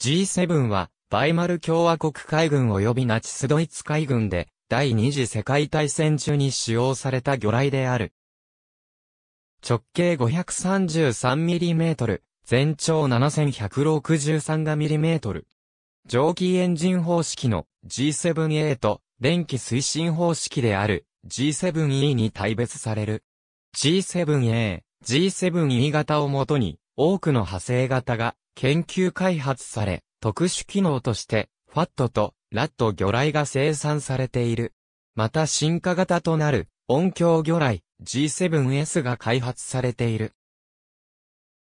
G7 は、バイマル共和国海軍及びナチスドイツ海軍で、第二次世界大戦中に使用された魚雷である。直径 533mm、全長 7163mm。蒸気エンジン方式の G7A と電気推進方式である G7E に大別される。G7A、G7E 型をもとに多くの派生型が研究開発され、特殊機能として、ファットとラット魚雷が生産されている。また進化型となる音響魚雷 G7S が開発されている。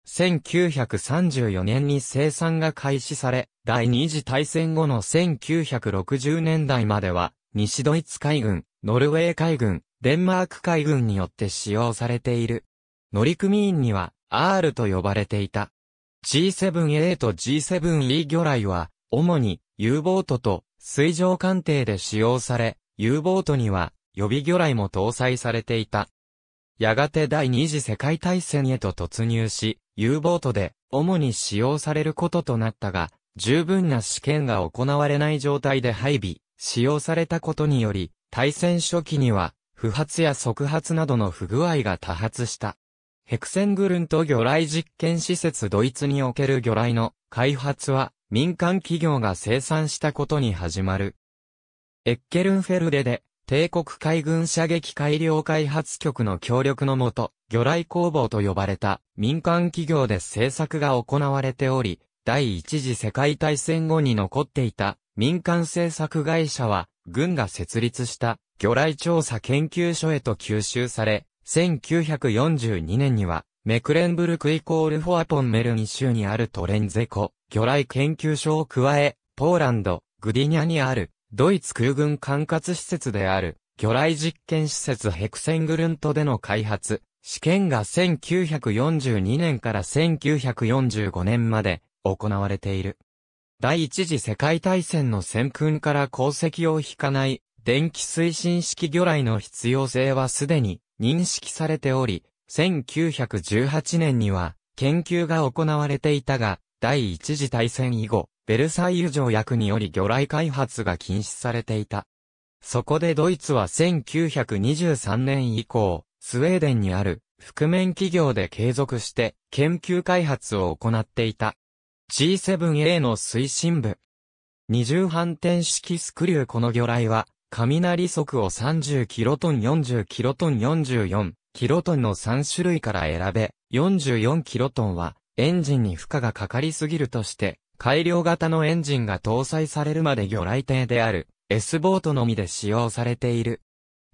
1934年に生産が開始され、第二次大戦後の1960年代までは、西ドイツ海軍、ノルウェー海軍、デンマーク海軍によって使用されている。乗組員には R と呼ばれていた。G7A と G7E 魚雷は、主に U ボートと水上艦艇で使用され、U ボートには予備魚雷も搭載されていた。やがて第二次世界大戦へと突入し、U ボートで主に使用されることとなったが、十分な試験が行われない状態で配備、使用されたことにより、対戦初期には、不発や速発などの不具合が多発した。ヘクセングルント魚雷実験施設ドイツにおける魚雷の開発は民間企業が生産したことに始まる。エッケルンフェルデで帝国海軍射撃改良開発局の協力のもと、魚雷工房と呼ばれた民間企業で製作が行われており、第一次世界大戦後に残っていた民間製作会社は、軍が設立した魚雷調査研究所へと吸収され、1942年には、メクレンブルクイコールフォアポンメルニ州にあるトレンゼコ、魚雷研究所を加え、ポーランド、グディニャにある、ドイツ空軍管轄施設である、魚雷実験施設ヘクセングルントでの開発、試験が1942年から1945年まで行われている。第一次世界大戦の戦訓から功績を引かない電気推進式魚雷の必要性はすでに認識されており、1918年には研究が行われていたが、第一次大戦以後、ベルサイユ条約により魚雷開発が禁止されていた。そこでドイツは1923年以降、スウェーデンにある覆面企業で継続して研究開発を行っていた。G7A の推進部。二重反転式スクリューこの魚雷は雷速を30キロトン40キロトン44キロトンの3種類から選べ、44キロトンはエンジンに負荷がかかりすぎるとして、改良型のエンジンが搭載されるまで魚雷艇である S ボートのみで使用されている。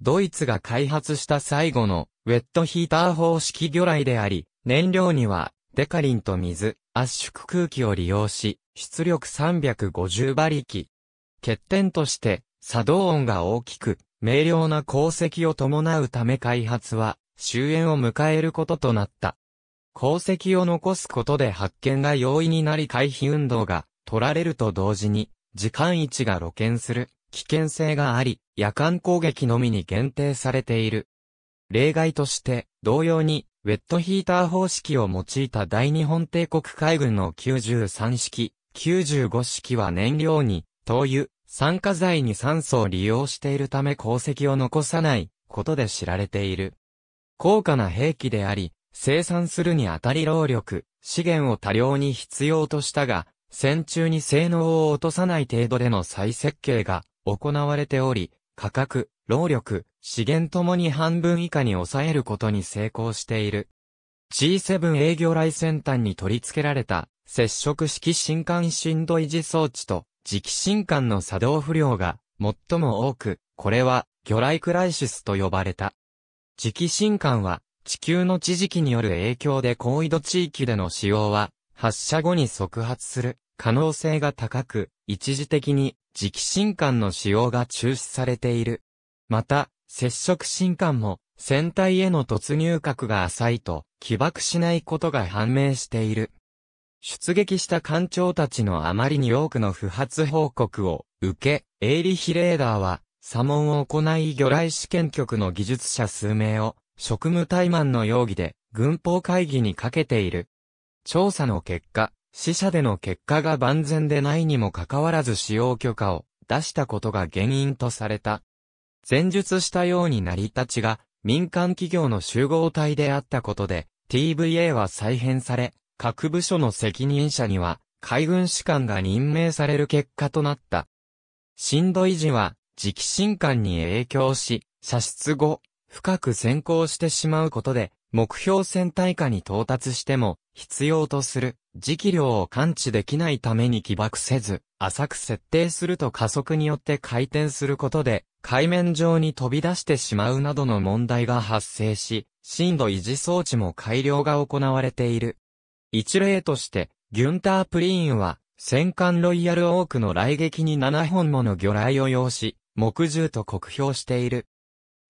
ドイツが開発した最後のウェットヒーター方式魚雷であり、燃料にはデカリンと水、圧縮空気を利用し、出力350馬力。欠点として、作動音が大きく、明瞭な功績を伴うため開発は終焉を迎えることとなった。功績を残すことで発見が容易になり回避運動が取られると同時に、時間位置が露見する危険性があり、夜間攻撃のみに限定されている。例外として、同様に、ウェットヒーター方式を用いた大日本帝国海軍の93式、95式は燃料に、灯油、酸化剤に酸素を利用しているため鉱石を残さないことで知られている。高価な兵器であり、生産するにあたり労力、資源を多量に必要としたが、戦中に性能を落とさない程度での再設計が行われており、価格、労力、資源ともに半分以下に抑えることに成功している。G7 営業来先端に取り付けられた接触式新幹振動維持装置と磁気神管の作動不良が最も多く、これは魚雷クライシスと呼ばれた。磁気神管は地球の地磁気による影響で高緯度地域での使用は発射後に即発する可能性が高く、一時的に磁気神管の使用が中止されている。また、接触神管も船体への突入角が浅いと起爆しないことが判明している。出撃した艦長たちのあまりに多くの不発報告を受け、エイリヒレーダーは、左門を行い魚雷試験局の技術者数名を、職務怠慢の容疑で、軍法会議にかけている。調査の結果、死者での結果が万全でないにもかかわらず使用許可を出したことが原因とされた。前述したように成り立ちが民間企業の集合体であったことで、TVA は再編され、各部署の責任者には、海軍士官が任命される結果となった。震度維持は、磁気新官に影響し、射出後、深く先行してしまうことで、目標船体下に到達しても、必要とする、磁気量を感知できないために起爆せず、浅く設定すると加速によって回転することで、海面上に飛び出してしまうなどの問題が発生し、震度維持装置も改良が行われている。一例として、ギュンター・プリーンは、戦艦ロイヤルオークの来撃に7本もの魚雷を要し、木獣と酷評している。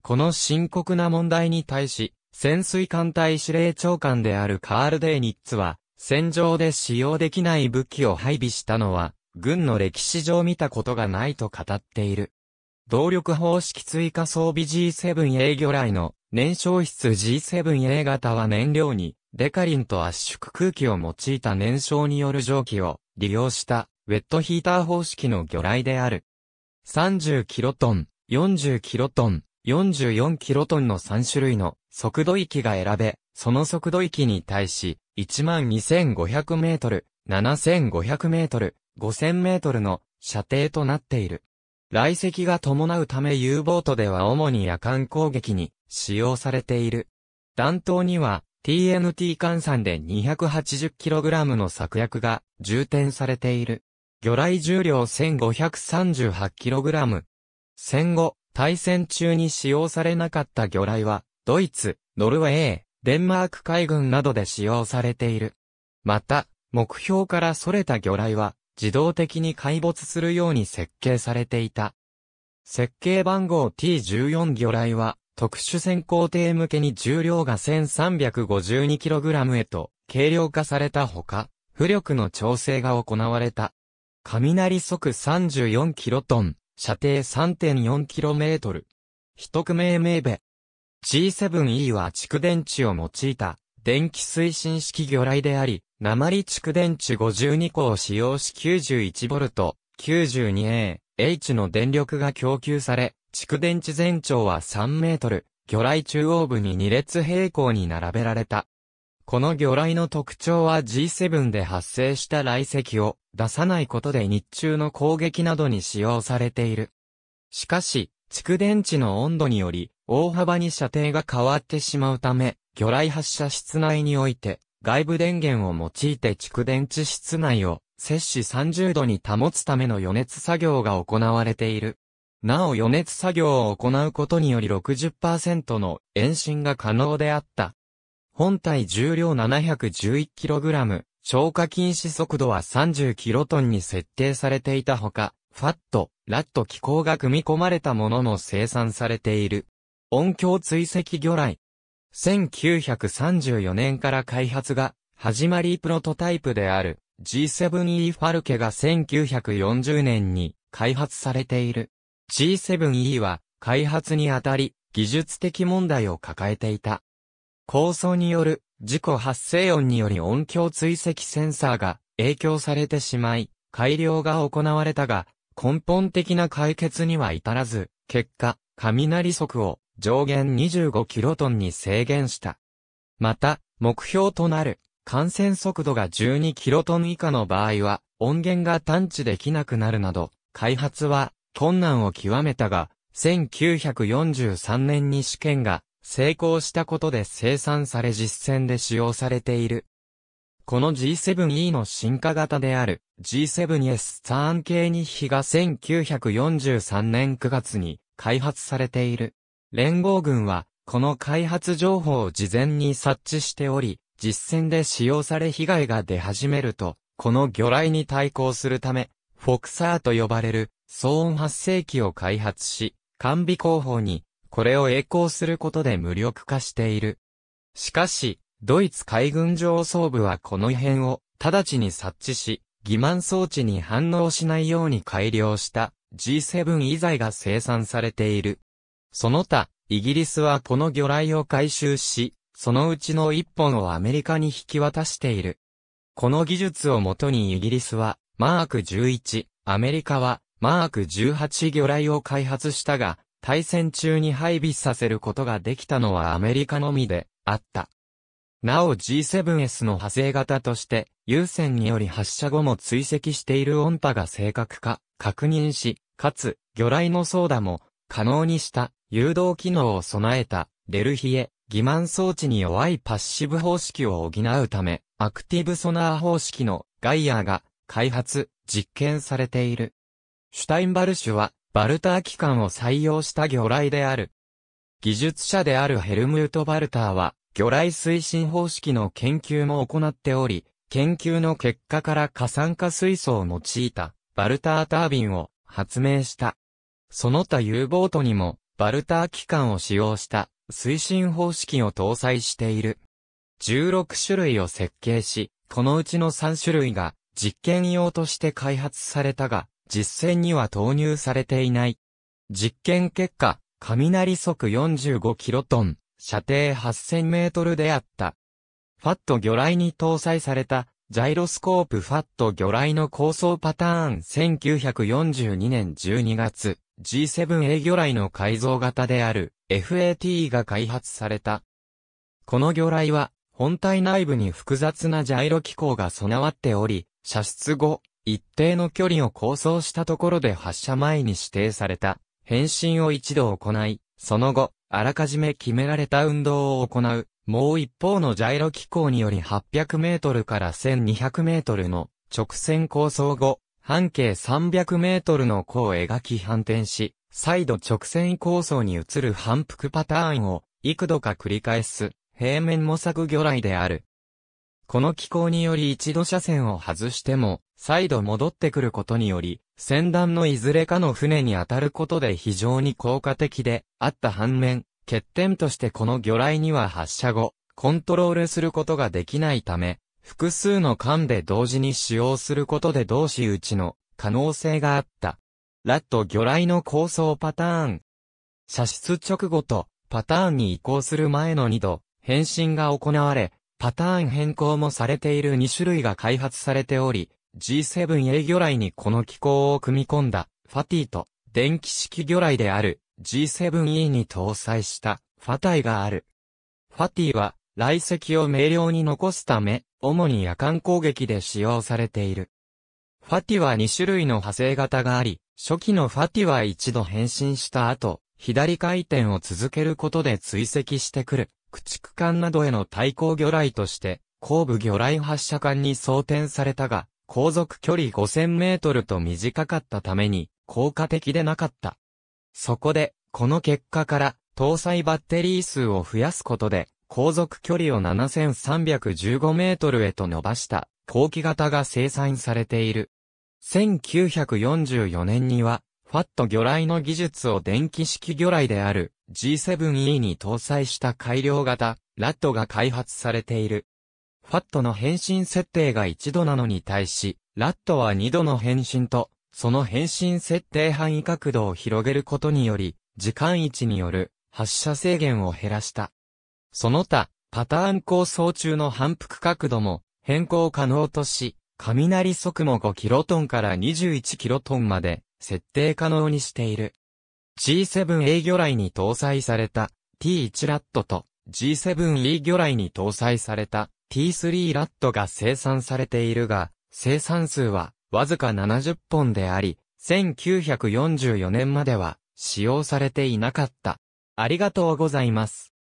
この深刻な問題に対し、潜水艦隊司令長官であるカール・デーニッツは、戦場で使用できない武器を配備したのは、軍の歴史上見たことがないと語っている。動力方式追加装備 G7A 魚雷の燃焼室 G7A 型は燃料にデカリンと圧縮空気を用いた燃焼による蒸気を利用したウェットヒーター方式の魚雷である。30キロトン、40キロトン、44キロトンの3種類の速度域が選べ、その速度域に対し、12,500メートル、7,500メートル、5,000メートルの射程となっている。来石が伴うため U ボートでは主に夜間攻撃に使用されている。弾頭には TNT 換算で 280kg の削薬が充填されている。魚雷重量 1538kg。戦後、対戦中に使用されなかった魚雷は、ドイツ、ノルウェー、デンマーク海軍などで使用されている。また、目標から逸れた魚雷は、自動的に解没するように設計されていた。設計番号 T14 魚雷は、特殊潜航艇向けに重量が 1352kg へと軽量化されたほか、浮力の調整が行われた。雷速 34kT、射程 3.4km。一組命名べ。G7E は蓄電池を用いた電気推進式魚雷であり、鉛蓄電池52個を使用し 91V、92A、H の電力が供給され、蓄電池全長は3メートル、魚雷中央部に2列平行に並べられた。この魚雷の特徴は G7 で発生した雷石を出さないことで日中の攻撃などに使用されている。しかし、蓄電池の温度により、大幅に射程が変わってしまうため、魚雷発射室内において、外部電源を用いて蓄電池室内を摂氏30度に保つための予熱作業が行われている。なお予熱作業を行うことにより60%の延伸が可能であった。本体重量 711kg、消化禁止速度は 30kt に設定されていたほか、ファット、ラット機構が組み込まれたものも生産されている。音響追跡魚雷。1934年から開発が始まりプロトタイプである G7E ファルケが1940年に開発されている。G7E は開発にあたり技術的問題を抱えていた。構想による事故発生音により音響追跡センサーが影響されてしまい、改良が行われたが、根本的な解決には至らず、結果、雷速を上限2 5 k ンに制限した。また、目標となる感染速度が1 2 k ン以下の場合は、音源が探知できなくなるなど、開発は困難を極めたが、1943年に試験が成功したことで生産され実践で使用されている。この G7E の進化型である G7S ターン系に比が1943年9月に開発されている。連合軍はこの開発情報を事前に察知しており、実戦で使用され被害が出始めると、この魚雷に対抗するため、フォクサーと呼ばれる騒音発生器を開発し、完備工法に、これを栄光することで無力化している。しかし、ドイツ海軍上層部はこの異変を直ちに察知し、欺瞞装置に反応しないように改良した G7 遺材が生産されている。その他、イギリスはこの魚雷を回収し、そのうちの一本をアメリカに引き渡している。この技術をもとにイギリスは、マーク11、アメリカはマーク18魚雷を開発したが、対戦中に配備させることができたのはアメリカのみであった。なお G7S の派生型として、有線により発射後も追跡している音波が正確か、確認し、かつ、魚雷の操舵も可能にした誘導機能を備えたデルヒエ、欺瞞装置に弱いパッシブ方式を補うため、アクティブソナー方式のガイアが開発、実験されている。シュタインバルシュは、バルター機関を採用した魚雷である。技術者であるヘルムート・バルターは、魚雷推進方式の研究も行っており、研究の結果から過酸化水素を用いた、バルタータービンを発明した。その他 U ボートにも、バルター機関を使用した推進方式を搭載している。16種類を設計し、このうちの3種類が実験用として開発されたが、実戦には投入されていない。実験結果、雷速45キロトン、射程8000メートルであった。ファット魚雷に搭載された、ジャイロスコープファット魚雷の構想パターン1942年12月、G7A 魚雷の改造型である FAT が開発された。この魚雷は、本体内部に複雑なジャイロ機構が備わっており、射出後、一定の距離を構想したところで発射前に指定された変身を一度行い、その後、あらかじめ決められた運動を行う、もう一方のジャイロ機構により800メートルから1200メートルの直線構想後、半径300メートルの弧を描き反転し、再度直線構想に移る反復パターンを幾度か繰り返す、平面模索魚雷である。この機構により一度車線を外しても、再度戻ってくることにより、船団のいずれかの船に当たることで非常に効果的で、あった反面、欠点としてこの魚雷には発射後、コントロールすることができないため、複数の艦で同時に使用することで同士打ちの可能性があった。ラット魚雷の構想パターン。射出直後とパターンに移行する前の2度、変身が行われ、パターン変更もされている2種類が開発されており、G7 A 魚雷にこの機構を組み込んだ、ファティと、電気式魚雷である、G7E に搭載した、ファタイがある。ファティは、雷石を明瞭に残すため、主に夜間攻撃で使用されている。ファティは2種類の派生型があり、初期のファティは一度変身した後、左回転を続けることで追跡してくる、駆逐艦などへの対抗魚雷として、後部魚雷発射管に装填されたが、航続距離5000メートルと短かったために、効果的でなかった。そこで、この結果から、搭載バッテリー数を増やすことで、航続距離を7315メートルへと伸ばした、後期型が生産されている。1944年には、ファット魚雷の技術を電気式魚雷である G7E に搭載した改良型、ラットが開発されている。ファットの変身設定が1度なのに対し、ラットは2度の変身と、その変身設定範囲角度を広げることにより、時間位置による発射制限を減らした。その他、パターン構想中の反復角度も変更可能とし、雷速も5キロトンから2 1キロトンまで設定可能にしている。G7A 魚雷に搭載された T1 ラットと G7E 魚雷に搭載された T3 ラットが生産されているが、生産数はわずか70本であり、1944年までは使用されていなかった。ありがとうございます。